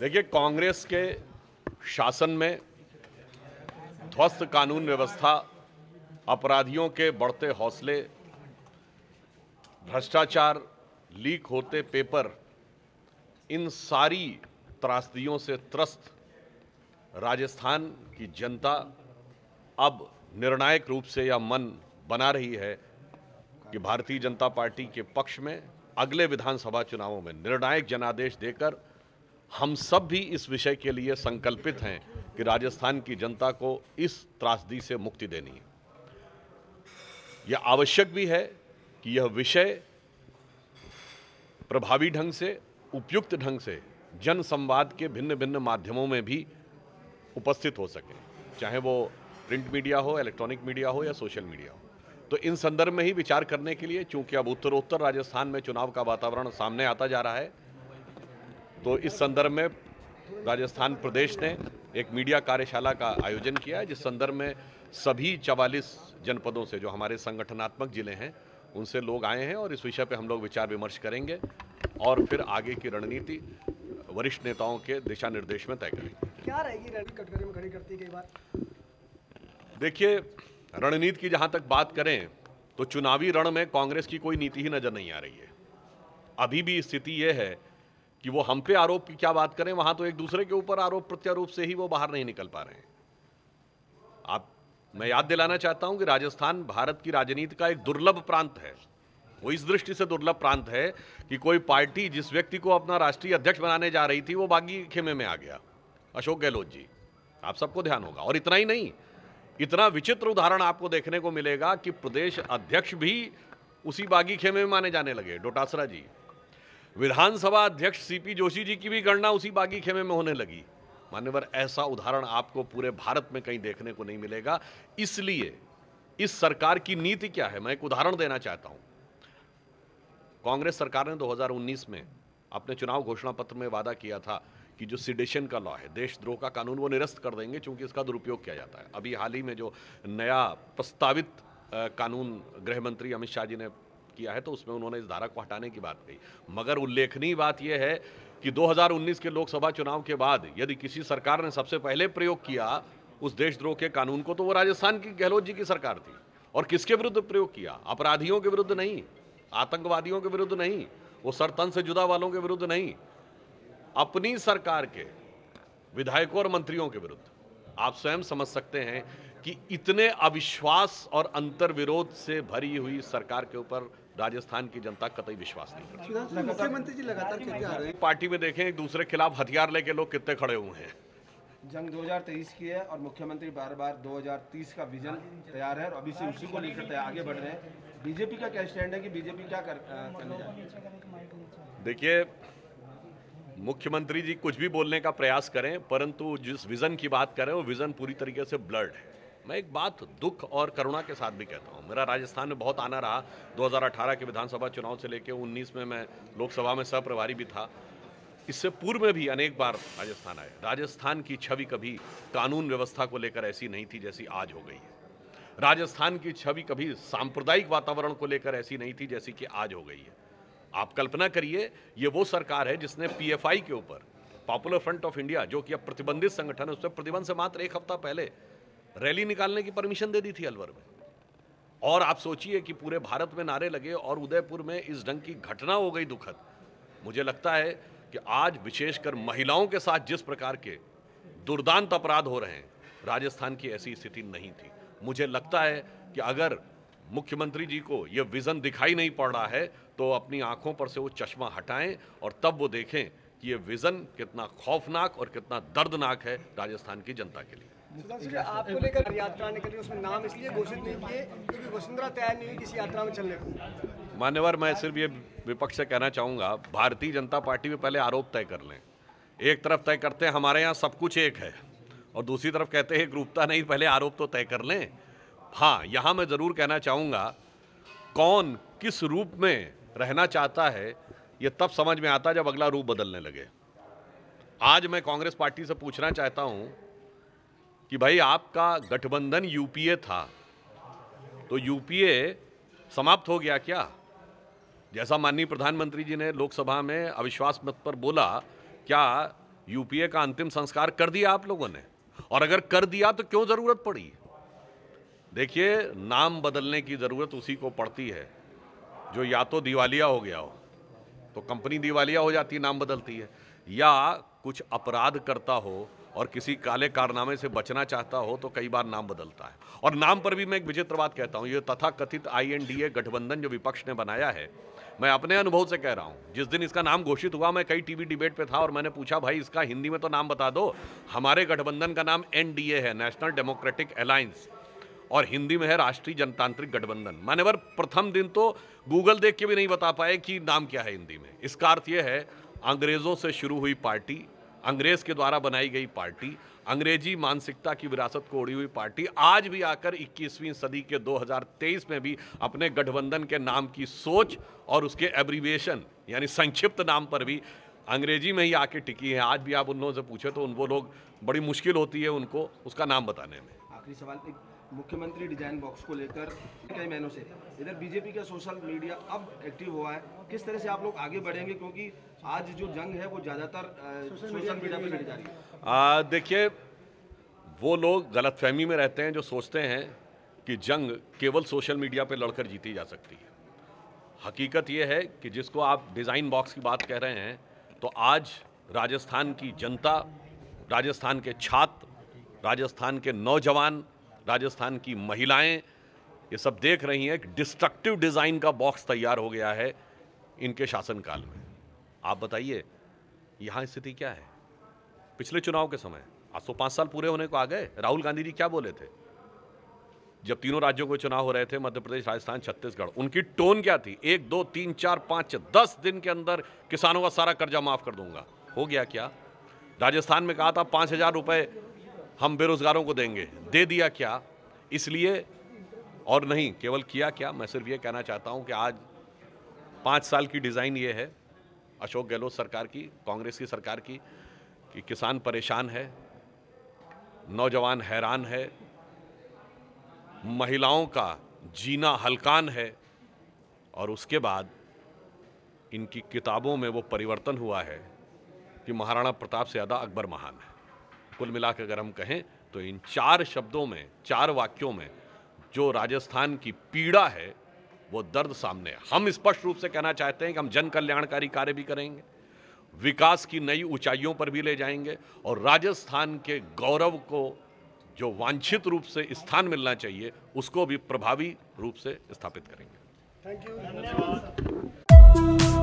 देखिए कांग्रेस के शासन में ध्वस्त कानून व्यवस्था अपराधियों के बढ़ते हौसले भ्रष्टाचार लीक होते पेपर इन सारी त्रासदियों से त्रस्त राजस्थान की जनता अब निर्णायक रूप से यह मन बना रही है कि भारतीय जनता पार्टी के पक्ष में अगले विधानसभा चुनावों में निर्णायक जनादेश देकर हम सब भी इस विषय के लिए संकल्पित हैं कि राजस्थान की जनता को इस त्रासदी से मुक्ति देनी है यह आवश्यक भी है कि यह विषय प्रभावी ढंग से उपयुक्त ढंग से जन संवाद के भिन्न भिन्न माध्यमों में भी उपस्थित हो सके चाहे वो प्रिंट मीडिया हो इलेक्ट्रॉनिक मीडिया हो या सोशल मीडिया हो तो इन संदर्भ में ही विचार करने के लिए चूंकि अब उत्तरोत्तर राजस्थान में चुनाव का वातावरण सामने आता जा रहा है तो इस संदर्भ में राजस्थान प्रदेश ने एक मीडिया कार्यशाला का आयोजन किया है जिस संदर्भ में सभी चवालीस जनपदों से जो हमारे संगठनात्मक जिले हैं उनसे लोग आए हैं और इस विषय पर हम लोग विचार विमर्श करेंगे और फिर आगे की रणनीति वरिष्ठ नेताओं के दिशा निर्देश में तय करेंगे क्या रहेगी रणनीति में खड़ी करती कई बार देखिए रणनीति की जहाँ तक बात करें तो चुनावी रण में कांग्रेस की कोई नीति ही नज़र नहीं आ रही है अभी भी स्थिति यह है कि वो हम पे आरोप की क्या बात करें वहां तो एक दूसरे के ऊपर आरोप प्रत्यारोप से ही वो बाहर नहीं निकल पा रहे हैं आप मैं याद दिलाना चाहता हूं कि राजस्थान भारत की राजनीति का एक दुर्लभ प्रांत है वो इस दृष्टि से दुर्लभ प्रांत है कि कोई पार्टी जिस व्यक्ति को अपना राष्ट्रीय अध्यक्ष बनाने जा रही थी वो बागी खेमे में आ गया अशोक गहलोत जी आप सबको ध्यान होगा और इतना ही नहीं इतना विचित्र उदाहरण आपको देखने को मिलेगा कि प्रदेश अध्यक्ष भी उसी बागी खेमे में माने जाने लगे डोटासरा जी विधानसभा अध्यक्ष सीपी जोशी जी की भी गणना उसी बागी खेमे में होने लगी मान्यवर ऐसा उदाहरण आपको पूरे भारत में कहीं देखने को नहीं मिलेगा इसलिए इस सरकार की नीति क्या है मैं एक उदाहरण देना चाहता हूं कांग्रेस सरकार ने 2019 में अपने चुनाव घोषणा पत्र में वादा किया था कि जो सिडेशन का लॉ है देशद्रोह का कानून वो निरस्त कर देंगे क्योंकि इसका दुरुपयोग किया जाता है अभी हाल ही में जो नया प्रस्तावित कानून गृह मंत्री अमित शाह जी ने किया है तो उसमें उन्होंने इस धारा को हटाने की बात कही मगर उल्लेखनीय बात यह है कि 2019 के लोकसभा चुनाव के बाद यदि किसी सरकार ने सबसे पहले प्रयोग किया उस देशद्रोह के कानून को तो वो राजस्थान की गहलोत जी की सरकार थी और किसके विरुद्ध प्रयोग किया अपराधियों के विरुद्ध नहीं आतंकवादियों के विरुद्ध नहीं वो सरतन से जुदा वालों के विरुद्ध नहीं अपनी सरकार के विधायकों और मंत्रियों के विरुद्ध आप स्वयं समझ सकते हैं कि इतने अविश्वास और अंतर्विरोध से भरी हुई सरकार के ऊपर राजस्थान की जनता कतई विश्वास नहीं करती मुख्यमंत्री जी लगातार कहते आ रहे हैं पार्टी में देखें एक दूसरे के खिलाफ हथियार लेके लोग कितने खड़े हुए हैं जंग 2023 की है और मुख्यमंत्री बार बार 2030 का विजन तैयार है और अभी से उसी को लेकर आगे बढ़ रहे हैं बीजेपी का क्या स्टैंड है कि बीजेपी क्या कर देखिए मुख्यमंत्री जी कुछ भी बोलने का प्रयास करें परंतु जिस विज़न की बात करें वो विज़न पूरी तरीके से ब्लर्ड है मैं एक बात दुख और करुणा के साथ भी कहता हूँ मेरा राजस्थान में बहुत आना रहा 2018 के विधानसभा चुनाव से लेकर 19 में मैं लोकसभा में सहप्रभारी भी था इससे पूर्व में भी अनेक बार राजस्थान आए राजस्थान की छवि कभी कानून व्यवस्था को लेकर ऐसी नहीं थी जैसी आज हो गई है राजस्थान की छवि कभी सांप्रदायिक वातावरण को लेकर ऐसी नहीं थी जैसी कि आज हो गई है आप कल्पना करिए ये वो सरकार है जिसने पीएफआई के ऊपर पॉपुलर फ्रंट ऑफ इंडिया जो कि अब प्रतिबंधित संगठन है उस पर प्रतिबंध से मात्र एक हफ्ता पहले रैली निकालने की परमिशन दे दी थी अलवर में और आप सोचिए कि पूरे भारत में नारे लगे और उदयपुर में इस ढंग की घटना हो गई दुखद मुझे लगता है कि आज विशेषकर महिलाओं के साथ जिस प्रकार के दुर्दांत अपराध हो रहे हैं राजस्थान की ऐसी स्थिति नहीं थी मुझे लगता है कि अगर मुख्यमंत्री जी को यह विज़न दिखाई नहीं पड़ रहा है तो अपनी आंखों पर से वो चश्मा हटाएं और तब वो देखें कि ये विज़न कितना खौफनाक और कितना दर्दनाक है राजस्थान की जनता के लिए तो आपको लेकर यात्रा उसमें नाम इसलिए घोषित नहीं किए क्योंकि वसुंधरा तैयार नहीं किसी यात्रा में चलने को मान्यवर मैं सिर्फ ये विपक्ष से कहना चाहूंगा भारतीय जनता पार्टी में पहले आरोप तय कर लें एक तरफ तय करते हैं हमारे यहाँ सब कुछ एक है और दूसरी तरफ कहते हैं ग्रुपता नहीं पहले आरोप तो तय कर लें हाँ यहाँ मैं ज़रूर कहना चाहूँगा कौन किस रूप में रहना चाहता है ये तब समझ में आता जब अगला रूप बदलने लगे आज मैं कांग्रेस पार्टी से पूछना चाहता हूँ कि भाई आपका गठबंधन यूपीए था तो यूपीए समाप्त हो गया क्या जैसा माननीय प्रधानमंत्री जी ने लोकसभा में अविश्वास मत पर बोला क्या यूपीए का अंतिम संस्कार कर दिया आप लोगों ने और अगर कर दिया तो क्यों ज़रूरत पड़ी देखिए नाम बदलने की ज़रूरत उसी को पड़ती है जो या तो दिवालिया हो गया हो तो कंपनी दिवालिया हो जाती है नाम बदलती है या कुछ अपराध करता हो और किसी काले कारनामे से बचना चाहता हो तो कई बार नाम बदलता है और नाम पर भी मैं एक विचित्र बात कहता हूँ ये तथा कथित आई गठबंधन जो विपक्ष ने बनाया है मैं अपने अनुभव से कह रहा हूँ जिस दिन इसका नाम घोषित हुआ मैं कई टीवी डिबेट पे था और मैंने पूछा भाई इसका हिंदी में तो नाम बता दो हमारे गठबंधन का नाम एन है नेशनल डेमोक्रेटिक अलायंस और हिंदी में है राष्ट्रीय जनतांत्रिक गठबंधन मान्यवर प्रथम दिन तो गूगल देख के भी नहीं बता पाए कि नाम क्या है हिंदी में इसका अर्थ यह है अंग्रेज़ों से शुरू हुई पार्टी अंग्रेज के द्वारा बनाई गई पार्टी अंग्रेजी मानसिकता की विरासत को ओढ़ी हुई पार्टी आज भी आकर 21वीं सदी के 2023 में भी अपने गठबंधन के नाम की सोच और उसके एब्रीवेशन यानी संक्षिप्त नाम पर भी अंग्रेजी में ही आके टिकी है आज भी आप उन लोगों से पूछे तो उन वो लोग बड़ी मुश्किल होती है उनको उसका नाम बताने में आखिरी सवाल मुख्यमंत्री डिजाइन बॉक्स को लेकर कई महीनों से इधर बीजेपी का सोशल मीडिया अब एक्टिव हुआ है किस तरह से आप लोग आगे बढ़ेंगे क्योंकि आज जो जंग है वो ज़्यादातर सोशल मीडिया पर लड़ी जा रही है देखिए वो लोग गलतफहमी में रहते हैं जो सोचते हैं कि जंग केवल सोशल मीडिया पर लड़कर जीती जा सकती है हकीकत यह है कि जिसको आप डिज़ाइन बॉक्स की बात कह रहे हैं तो आज राजस्थान की जनता राजस्थान के छात्र राजस्थान के नौजवान राजस्थान की महिलाएं ये सब देख रही हैं कि डिस्ट्रक्टिव डिज़ाइन का बॉक्स तैयार हो गया है इनके शासनकाल में आप बताइए यहाँ स्थिति क्या है पिछले चुनाव के समय आज तो पाँच साल पूरे होने को आ गए राहुल गांधी जी क्या बोले थे जब तीनों राज्यों के चुनाव हो रहे थे मध्य प्रदेश राजस्थान छत्तीसगढ़ उनकी टोन क्या थी एक दो तीन चार पाँच दस दिन के अंदर किसानों का सारा कर्जा माफ़ कर दूंगा हो गया क्या राजस्थान में कहा था पाँच हज़ार रुपये हम बेरोज़गारों को देंगे दे दिया क्या इसलिए और नहीं केवल किया क्या मैं सिर्फ ये कहना चाहता हूँ कि आज पाँच साल की डिज़ाइन ये है अशोक गहलोत सरकार की कांग्रेस की सरकार की कि किसान परेशान है नौजवान हैरान है महिलाओं का जीना हलकान है और उसके बाद इनकी किताबों में वो परिवर्तन हुआ है कि महाराणा प्रताप से ज़्यादा अकबर महान है कुल मिलाकर अगर हम कहें तो इन चार शब्दों में चार वाक्यों में जो राजस्थान की पीड़ा है वो दर्द सामने है हम स्पष्ट रूप से कहना चाहते हैं कि हम जन कल्याणकारी कार्य भी करेंगे विकास की नई ऊंचाइयों पर भी ले जाएंगे और राजस्थान के गौरव को जो वांछित रूप से स्थान मिलना चाहिए उसको भी प्रभावी रूप से स्थापित करेंगे थैंक यू